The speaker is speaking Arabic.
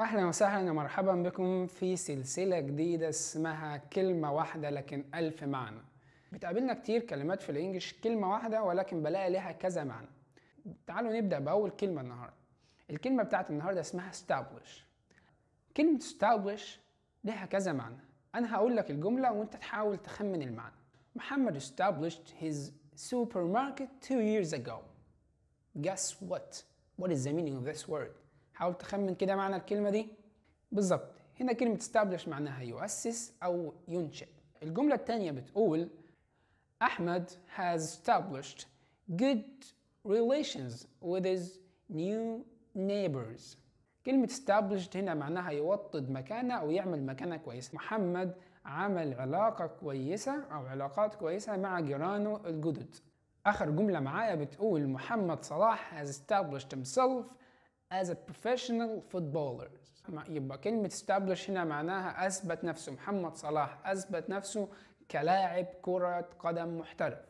اهلا وسهلا ومرحبا بكم في سلسله جديده اسمها كلمه واحده لكن الف معنى بتقابلنا كتير كلمات في الانجليش كلمه واحده ولكن بلاقي لها كذا معنى تعالوا نبدا باول كلمه النهارده الكلمه بتاعت النهارده اسمها establish كلمه establish لها كذا معنى انا هقول لك الجمله وانت تحاول تخمن المعنى محمد established his supermarket two years ago guess what what is the meaning of this word حاول تخمن كده معنى الكلمة دي بالظبط هنا كلمة establish معناها يؤسس أو ينشئ الجملة التانية بتقول أحمد has established good relations with his new neighbors كلمة established هنا معناها يوطد مكانة أو يعمل مكانة كويسة محمد عمل علاقة كويسة أو علاقات كويسة مع جيرانه الجدد آخر جملة معايا بتقول محمد صلاح has established himself as a professional footballer يبقى كلمة establish هنا معناها أثبت نفسه محمد صلاح أثبت نفسه كلاعب كرة قدم محترف